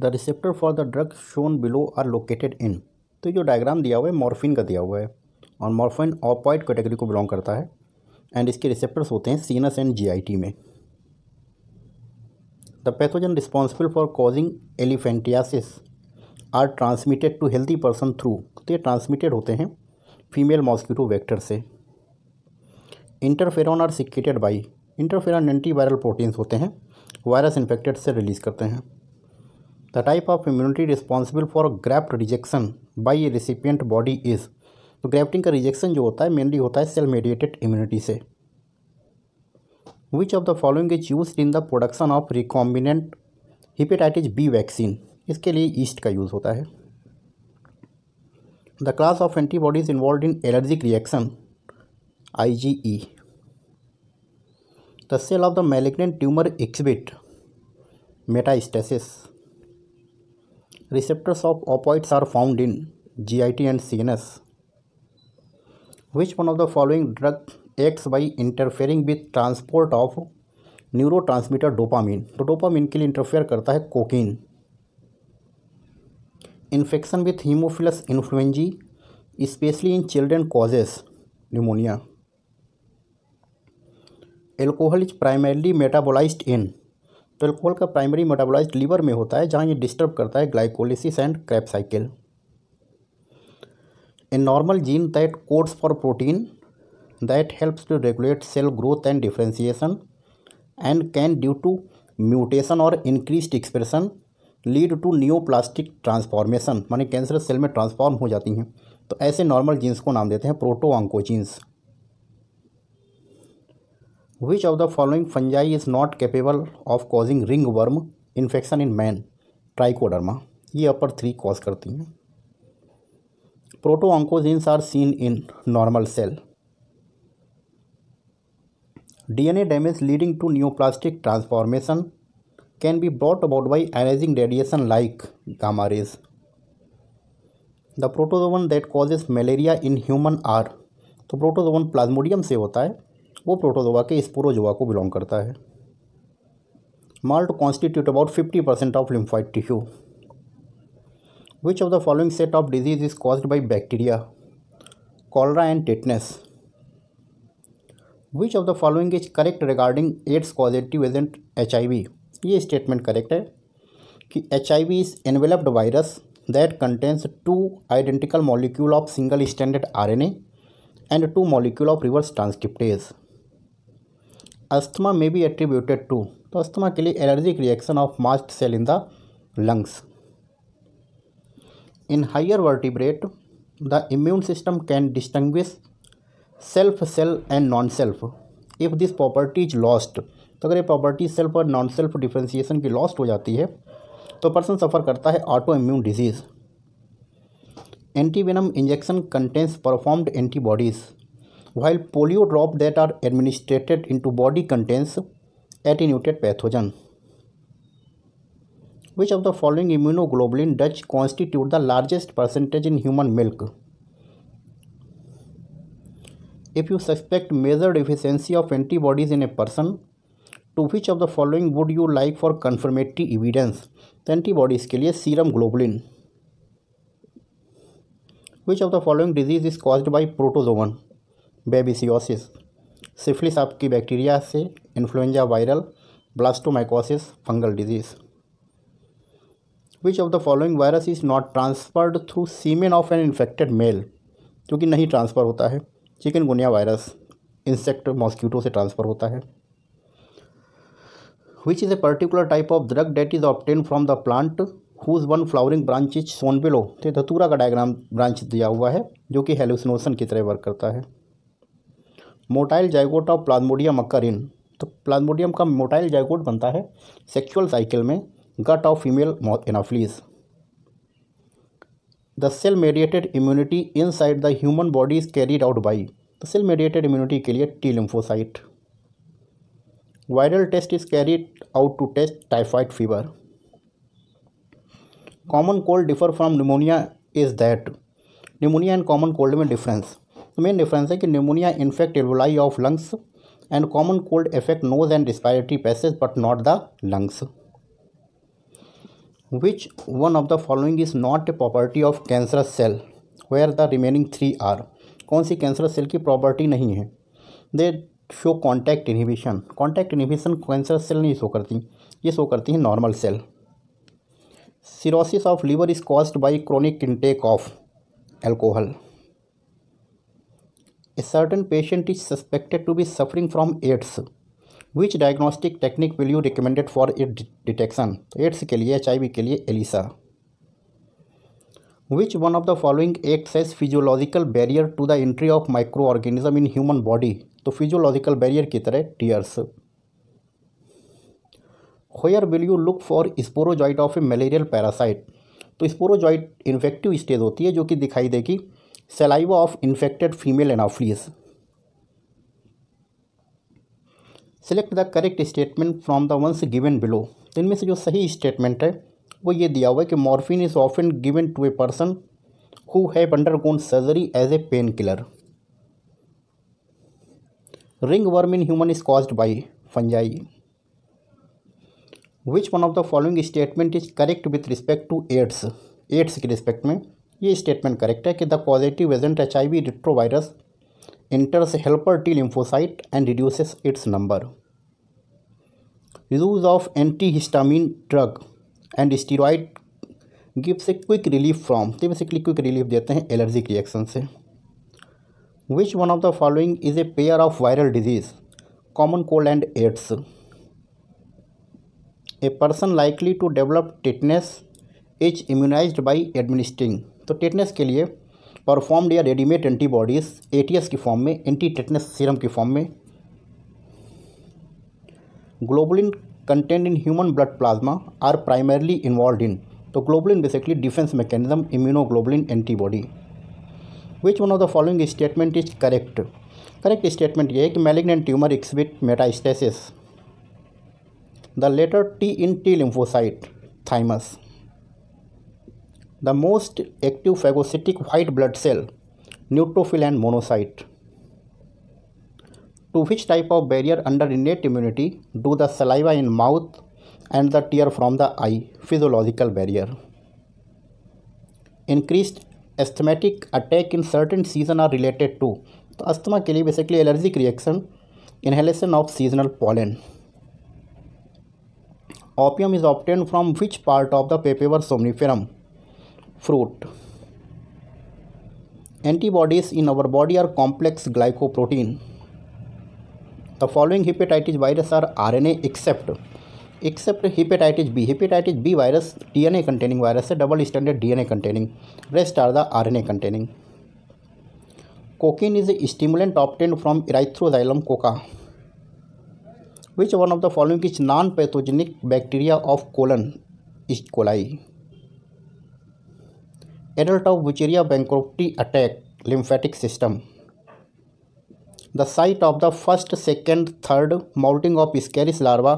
The receptor for the drug shown below are located in तो जो diagram दिया हुआ है मॉर्फिन का दिया हुआ है और मॉर्फिन ऑपॉइड कैटेगरी को बिलोंग करता है एंड इसके रिसेप्टर्स होते हैं सीनस एंड जीआईटी में the pathogen responsible for causing elephantiasis are transmitted to healthy person through तो ये ट्रांसमिटेड होते हैं फीमेल मॉस्किटो वैक्टर से interferon are secreted by interferon anti viral proteins होते हैं वायरस इन्फेक्टेड से रिलीज़ करते हैं The type of immunity responsible for graft rejection by a recipient body is तो ग्रैफ्टिंग का रिजेक्शन जो होता है मेनली होता है सेल मेडिएटेड इम्यूनिटी से which of the following is use in the production of recombinant hepatitis B vaccine इसके लिए ईस्ट का यूज़ होता है the class of antibodies involve in allergic reaction I G E the cell of the malignant tumour exhibit metastasis Receptors of opioids are found in GIT and CNS. Which one of the following drug acts by interfering with transport of neurotransmitter dopamine तो dopamine के लिए interfere करता है cocaine infection with haemophilus influenzae specially in children causes pneumonia alcohol is primarily metabolised in तो alcohol का primary metabolise liver में होता है जहाँ ये डिस्टर्ब करता है glycolysis and Krebs cycle a normal gene that codes for protein that helps to regulate cell growth and differentiation and can due to mutation और increase expression lead to neoplastic transformation माने cancer cell में transform हो जाती हैं तो ऐसे normal jeans को नाम देते हैं proto oncogenes which of the following fungi is not capable of causing ringworm infection in man trichoderma ये अपर थ्री कॉज करती हैं proto oncogenes are seen in normal cell DNA damage leading to neoplastic transformation can be brought about by ionising radiation like gamma rays the protozoan that causes malaria in human are तो protozoan plasmodium से होता है वो protozoa के Sporozoa को belong करता है MALT constitute about fifty percent of lymphoid tissue which of the following set of disease is caused by bacteria cholera and tetanus which of the following is correct regarding AIDS causative agent H I V ये statement correct है कि H I V is enveloped virus that contains two identical molecule of single standard R N A and two molecule of reverse transcriptase asthma में भी attributed to तो asthma के लिए allergic reaction of mast cell in the lungs in higher vertebrate the immune system can distinguish self cell and non self if this property is lost तो अगर ये property self और non self differentiation की lost हो जाती है तो person suffer करता है autoimmune disease antivenom injection contains performed antibodies while polio drops that are administered into body contains attenuated pathogen. Which of the following immunoglobulin does constitute the largest percentage in human milk? If you suspect measured deficiency of antibodies in a person, to which of the following would you like for confirmatory evidence? antibodies के लिए serum globulin. Which of the following disease is caused by protozoan? Babesiosis syphilis आपकी bacteria से influenza viral blastomycosis fungal disease which of the following virus is not transferred through semen of an infected male जो कि नहीं transfer होता है chikungunya virus insect mosquito से transfer होता है which is a particular type of drug that is obtained from the plant whose one flowering branch is तो धतूरा का डायग्राम ब्रांच दिया हुआ है जो कि हेलोसिनोसन की तरह वर्क करता है मोटाइल जाइगोट ऑफ प्लाज्मोडियम अक्करिन तो प्लाज्मोडियम का मोटाइल जाइगोट बनता है सेक्सुअल साइकिल में gut of female moth anopheles the cell mediated immunity inside the human body is carried out by the cell mediated immunity के लिए T lymphocyte Widal test is carried out to test typhoid fever common cold differ from pneumonia is that pneumonia and common cold में difference तो main difference है कि pneumonia infect alveoli of lungs and common cold effect nose and respiratory passage but not the lungs which one of the following is not a property of cancer cell where the remaining three are कौन सी cancer cell की property नहीं है they show contact inhibition contact inhibition cancer cell नहीं show करती ये show करती हैं normal cell cirrhosis of liver is caused by chronic intake of alcohol a certain patient is suspected to be suffering from AIDS. Which diagnostic technique will you recommended for it detection AIDS के लिए H I V के लिए ELISA which one of the following act as physiological barrier to the entry of microorganism in human body तो physiological barrier की तरह tears where will you look for sporozoite of a malarial parasite तो sporozoite infective stage होती है जो कि दिखाई देगी saliva of infected female anopheles. Select the correct statement from the ones given below तो इनमें से जो सही स्टेटमेंट है वो ये दिया हुआ है कि morphine is often given to a person who have undergone surgery as a painkiller ringworm in human is caused by fungi which one of the following statement is correct with respect to AIDS AIDS के respect में ये statement correct है कि the positive agent H I V retrovirus enters helper T lymphocyte and reduces its number use of antihistamine drug and steroid gives a quick relief from तो basically quick relief देते हैं allergic reaction से which one of the following is a pair of viral disease common cold and AIDS a person likely to develop tetanus is immunize by administering तो tetanus के लिए performed या readymade antibodies ATS की form में anti tetanus serum की form में globulin content in human blood plasma are primarily involved in तो globulin basically defence mechanism immunoglobulin antibody which one of the following statement is correct correct statement ये है कि malignant tumour exhibit metastasis the letter T in T lymphocyte thymus The most active phagocytic white blood cell, neutrophil and monocyte. To which type of barrier under innate immunity do the saliva in mouth and the tear from the eye, physiological barrier? Increased asthmatic attack in certain season are related to तो asthma के लिए basically allergic reaction inhalation of seasonal pollen opium is obtained from which part of the papiver somniferum fruit antibodies in our body are complex glycoprotein the following hepatitis virus are R N except hepatitis B hepatitis B virus D N A containing virus है double standard D N A containing rest are the R N A containing cocaine is a stimulant obtained from erythroxylum coca which one of the following is non pathogenic bacteria of colon is coli adult of Wuchereria bancrofti attack lymphatic system the site of the first second third molting of ascaris larva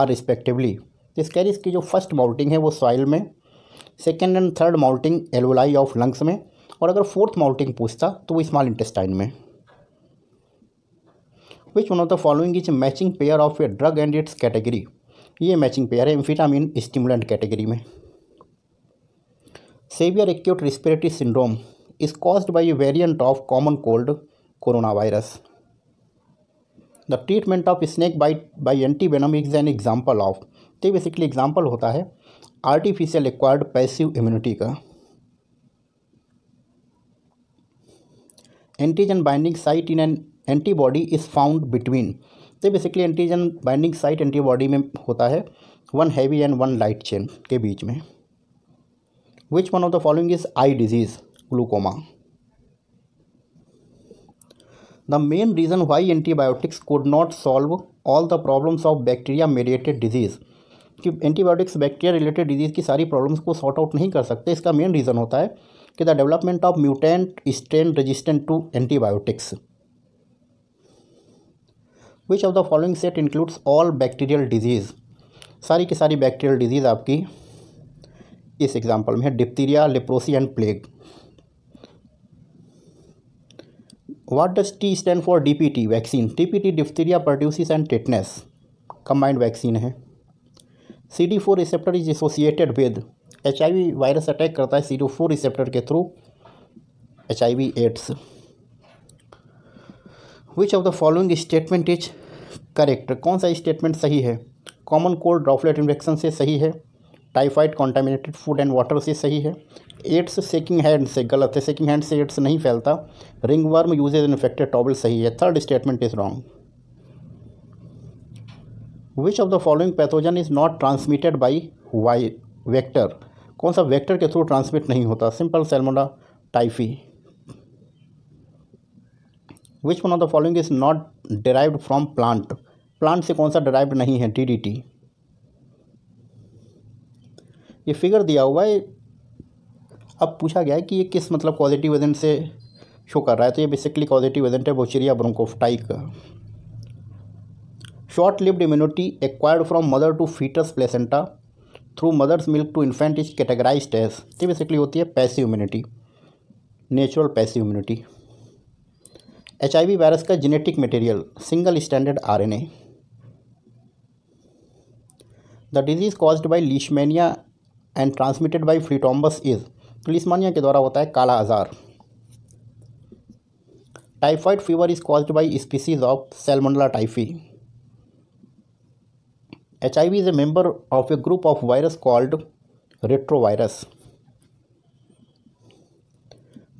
are respectively ascaris की जो first moulting है वो soil में second and third moulting alveoli of lungs में और अगर fourth माउल्टिंग पूछता तो वो स्मॉल इंटेस्टाइन में which one of the following is matching pair of a drug and its category ये मैचिंग पेयर है इम्फिटामिन स्टिमुलेंट कैटेगरी में severe acute respiratory syndrome is caused by variant of common cold coronavirus the treatment of snake bite by antivenom is an example of तो basically example होता है artificial acquired passive immunity का antigen binding site in an antibody is found between तो basically antigen binding site antibody में होता है one heavy and one light chain के बीच में which one of the following is eye disease glaucoma the main reason why antibiotics could not solve all the problems of bacteria mediated disease कि antibiotics bacteria related disease की सारी problems को sort out नहीं कर सकते इसका main reason होता है कि the development of mutant strain resistant to antibiotics which of the following set includes all bacterial disease सारी की सारी बैक्टीरियल डिजीज़ आपकी इस एग्जाम्पल में है diphtheria leprosy and plague what does T stand for D P T vaccine T P T diphtheria pertussis and tetanus combined vaccine है C D four receptor is associated with H I V virus attack करता है C D four receptor के through H I V AIDS which of the following statement is correct कौन सा statement सही है common cold droplet infection से सही है typhoid contaminated food and water से सही है एड्स सेकिंग हैंड से गलत है सेकिंग हैंड से एड्स नहीं फैलता ringworm uses infected towel सही है third statement is wrong which of the following pathogen is not transmitted by why vector कौन सा वैक्टर के थ्रू ट्रांसमिट नहीं होता simple Salmonella typhi which one of the following is not derived from plant plant से कौन सा derived नहीं है डी डी टी ये फिगर दिया हुआ है अब पूछा गया है कि ये किस मतलब पॉजिटिव एजेंट से शो कर रहा है तो ये बेसिकली पॉजिटिव एजेंट है Wuchereria bancrofti short lived immunity acquired from mother to foetus placenta through mother's milk to infant is categorise as ये बेसिकली होती है passive immunity natural passive immunity H virus का genetic material single standard R N A the disease caused by Leishmania and transmitted by phlebotomus is क्लिस्मानिया के द्वारा होता है kala azar typhoid fever is caused by species of Salmonella typhi H I V is a member of a group of virus called retrovirus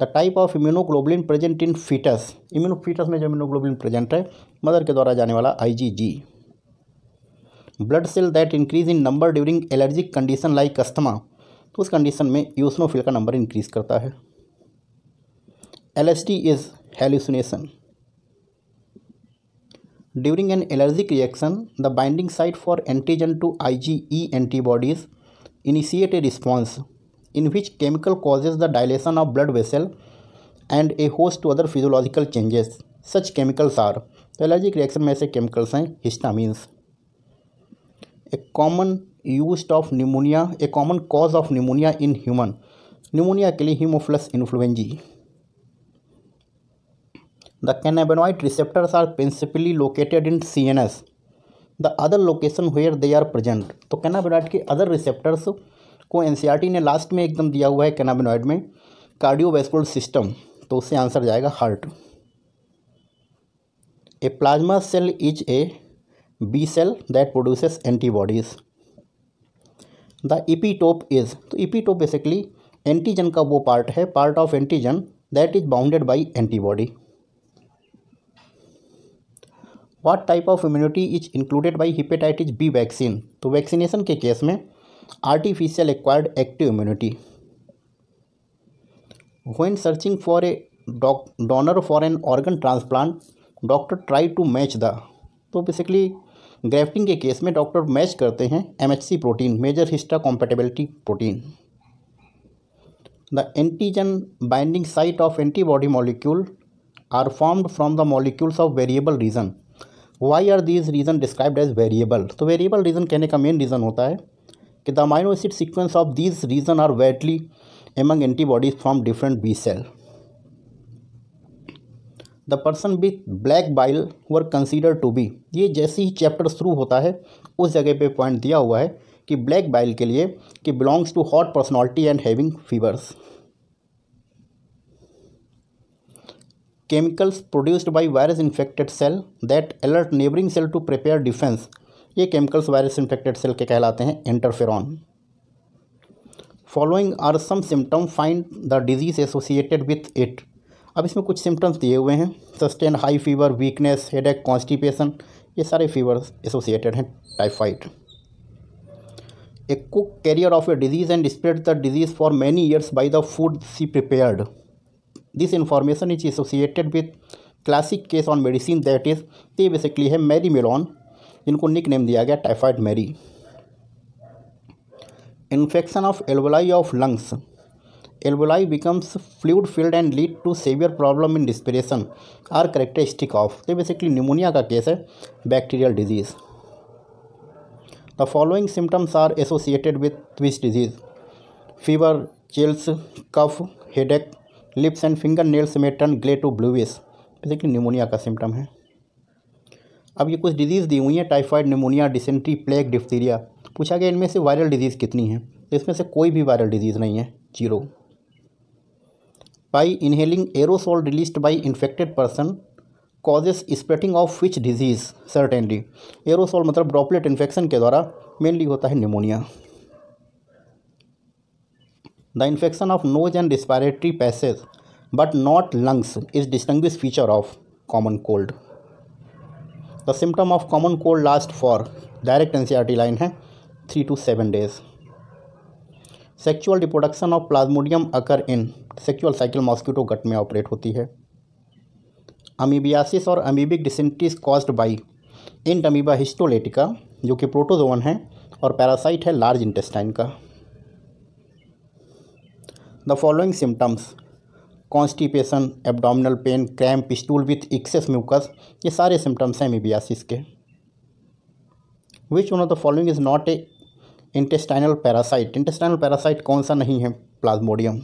the type of immunoglobulin present in foetus immuno foetus में जो immunoglobulin present है mother के द्वारा जाने वाला I G G blood cell that increase in number during allergic condition like asthma तो उस condition में यूसनोफिल का नंबर इंक्रीज करता है L S T is hallucination during an allergic reaction the binding site for antigen to I G E antibodies initiate a response in which chemical causes the dilation of blood vessel and a host to other physiological changes such chemicals are तो allergic reaction में ऐसे chemicals हैं histamines a common use of pneumonia a common cause of pneumonia in human pneumonia के लिए haemophilus influenzae the cannabinoid receptors are principally located in C N S the other location where they are present तो cannabinoid के other receptors को N C R T ने last में एकदम दिया हुआ है कैनाबेनोइड में कार्डियोवेस्कुलर सिस्टम तो उससे आंसर जाएगा heart a plasma cell is a B cell that produces antibodies the epitope is तो इपीटोप बेसिकली एंटीजन का वो पार्ट है part of antigen that is bounded by antibody what type of immunity is included by hepatitis B vaccine तो vaccination के case में artificial acquired active immunity when searching for a donor for an organ transplant doctor try to match the तो basically ग्रेफ्टिंग के case में doctor match करते हैं MHC protein major histocompatibility protein the antigen binding site of antibody molecule are formed from the molecules of variable region why are these region described as variable तो variable region कहने का main reason होता है कि the amino acid sequence of these region are widely among antibodies from different B cells the person with black bile were consider to be ये जैसे ही chapter शुरू होता है उस जगह पे पॉइंट दिया हुआ है कि ब्लैक बाइल के लिए कि belongs to hot personality and having fevers chemicals produced by virus infected cell that alert neighbouring cell to prepare defence ये केमिकल्स वायरस इन्फेक्टेड सेल के कहलाते हैं interferon following are some symptom find the disease associated with it अब इसमें कुछ symptoms दिए हुए हैं sustain high fever weakness headache constipation ये सारे फीवर एसोसिएटेड हैं typhoid a cook carrier of a disease and spread the disease for many years by the food she prepared this information is associated with classic case on medicine that is ये basically है Mary Mallon जिनको nickname दिया गया typhoid Mary infection of alveoli of lungs एल्बुलाई becomes fluid filled and lead to severe problem in respiration are characteristic of तो basically pneumonia का case है bacterial disease the following symptoms are associated with which disease fever chills cough headache lips and fingernails may turn grey to bluish basically pneumonia का symptom है अब ये कुछ disease दी हुई हैं typhoid pneumonia dysentery plague diphtheria पूछा गया इनमें से वायरल डिजीज़ कितनी है इसमें से कोई भी वायरल डिजीज़ नहीं है zero by inhaling aerosol release by infected person causes spreading of which disease certainly aerosol मतलब ड्रॉपलेट इन्फेक्शन के द्वारा मेनली होता है pneumonia the infection of nose and respiratory passage but not lungs is distinguish feature of common cold the symptom of common cold last for direct N C R T line है three to seven days sexual reproduction of plasmodium occur in sexual cycle mosquito gut में operate होती है amoebiasis और amoebic dysenteries caused by Entamoeba histolytica जो कि protozoan है और parasite है लार्ज इंटेस्टाइन का the following symptoms constipation abdominal pain cramp stool with excess mucus ये सारे सिम्टम्स हैं अमीबियासिस के which one of the following is not a intestinal parasite intestinal parasite कौन सा नहीं है plasmodium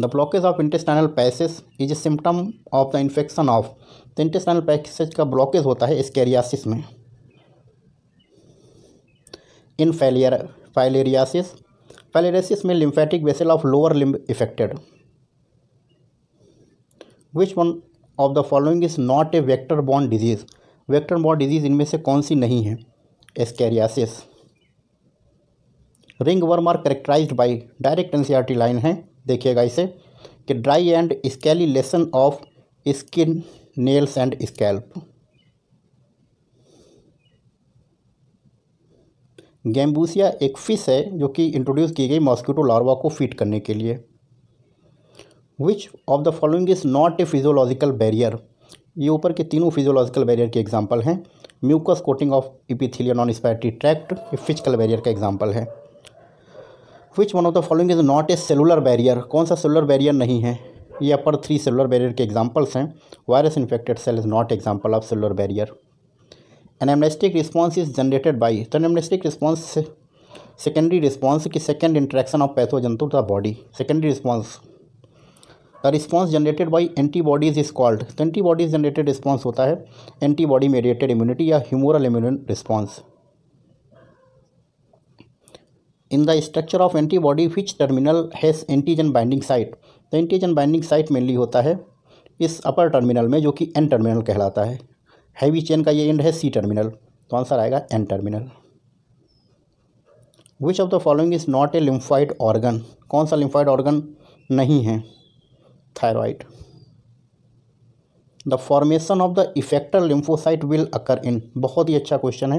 the blockage of intestinal passage is a symptom of the infection of the intestinal passage का blockage होता है स्केरियासिस में इन फैलियर फाइलेरियासिस फाइलेरियासिस में lymphatic vessel of lower limb affected which one of the following is not A vector bond disease vector bond disease इनमें से कौन सी नहीं है ascariasis ring worm are characterize by direct T line है देखिएगा इसे कि dry and स्केलीसन of skin nails and scalp gambusia एक फ़िश है जो कि इंट्रोड्यूस की गई मॉस्किटो लार्वा को फीट करने के लिए which of the following is not a physiological barrier ये ऊपर के तीनों फिजोलॉजिकल बैरियर के एग्जाम्पल हैं mucus coating of epithelium on respiratory tract ये फिजिकल बैरियर का एग्जाम्पल है which one of the following is not a cellular barrier कौन सा सेलुलर बैरियर नहीं है ये अपर थ्री सेलुलर बैरियर के एग्जाम्पल्स हैं virus infected cell is not example of cellular barrier anamnestic response is generated by तो response secondary response की second interaction of pathogen to the body secondary response the response generated by antibodies is called तो antibodies generated response होता है antibody mediated immunity या humoral immune response in the structure of antibody which terminal has antigen binding site तो antigen binding site mainly होता है इस अपर terminal में जो कि एन टर्मिनल कहलाता है हैवी चेन का ये एंड है सी टर्मिनल तो आंसर आएगा N terminal which of the following is not a lymphoid organ कौन सा लिम्फाइड ऑर्गन नहीं है thyroid the formation of the effector lymphocyte will occur in बहुत ही अच्छा क्वेश्चन है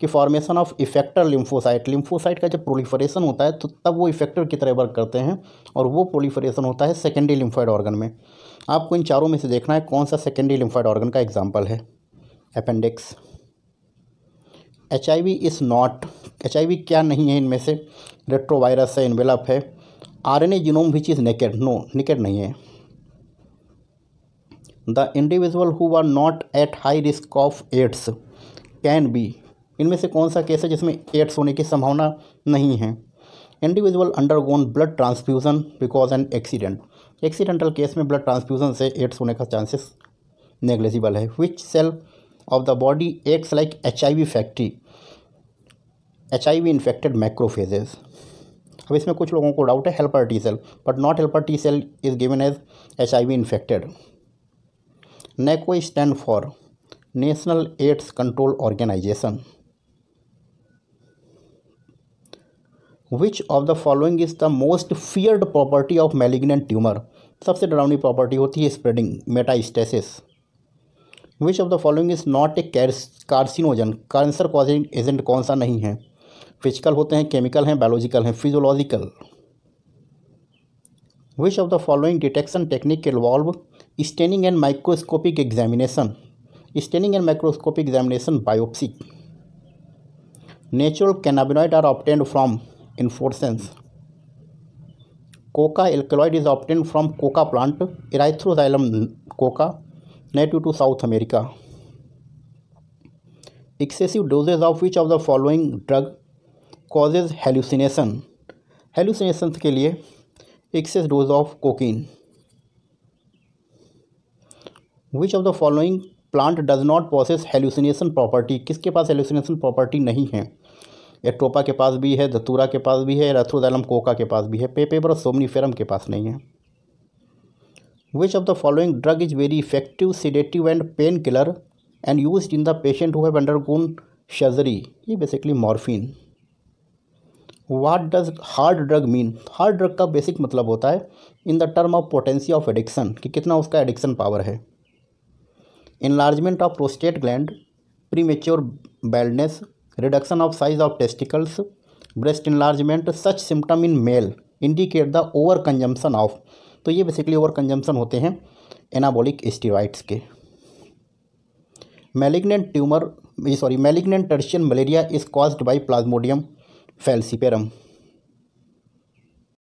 कि formation of effector lymphocyte lymphocyte का जब प्रोलीफरेशन होता है तो तब वो इफेक्टर की तरह वर्क करते हैं और वो प्रोलीफरेशन होता है सेकेंडरी लिम्फाइड ऑर्गन में आपको इन चारों में से देखना है कौन सा सेकेंडरी लिम्फाइड ऑर्गन का एग्जाम्पल है appendix H I V is not H I V क्या नहीं है इनमें से रेट्रोवायरस है इन्वेलप है R N A genome which is naked no naked नहीं है the individual who are not at high risk of AIDS can be इनमें से कौन सा केस है जिसमें एड्स होने की संभावना नहीं है individual undergone blood transfusion because an accident accidental case में ब्लड ट्रांसफ्यूज़न से एड्स होने का चांसेस नेग्लेजिबल है which cell of the body acts like H I V factory H I V infected macrophages अब इसमें कुछ लोगों को डाउट है helper T cell but not helper T cell is given as H I V infected NACO stand for National AIDS Control Organisation which of the following is the most feared property of malignant tumour सबसे डरावनी property होती है spreading metastasis which of the following is not a carcinogen cancer causing agent कौन सा नहीं है physical होते हैं केमिकल हैं बायोलॉजिकल हैं physiological which of the following detection technique involve staining and microscopic examination staining and microscopic examination biopsy natural cannabinoid are obtained from inflorescence coca alkaloid is obtained from coca plant erythroxylum coca native to South America excessive dosages of which of the following drug causes hallucination hallucination के लिए excess dose of cocaine which of the following plant does not process hallucination property किसके पास hallucination property नहीं है Atropa के पास भी है दतूरा के पास भी है रथ्रोदालम कोका के पास भी है पेपेबर और सोमनीफेरम के पास नहीं है which of the following drug is very effective sedative and painkiller and use in the patient who have undergone surgery ये basically morphine what does hard drug mean hard drug का basic मतलब होता है in the term of potency of addiction कि कितना उसका addiction power है enlargement of prostate gland premature baldness reduction of size of testicles breast enlargement such symptom in mail indicate the over consumption of तो ये basically over consumption होते हैं anabolic steroids के malignant tumour sorry malignant tertian malaria is caused by plasmodium फेल्सिपेरम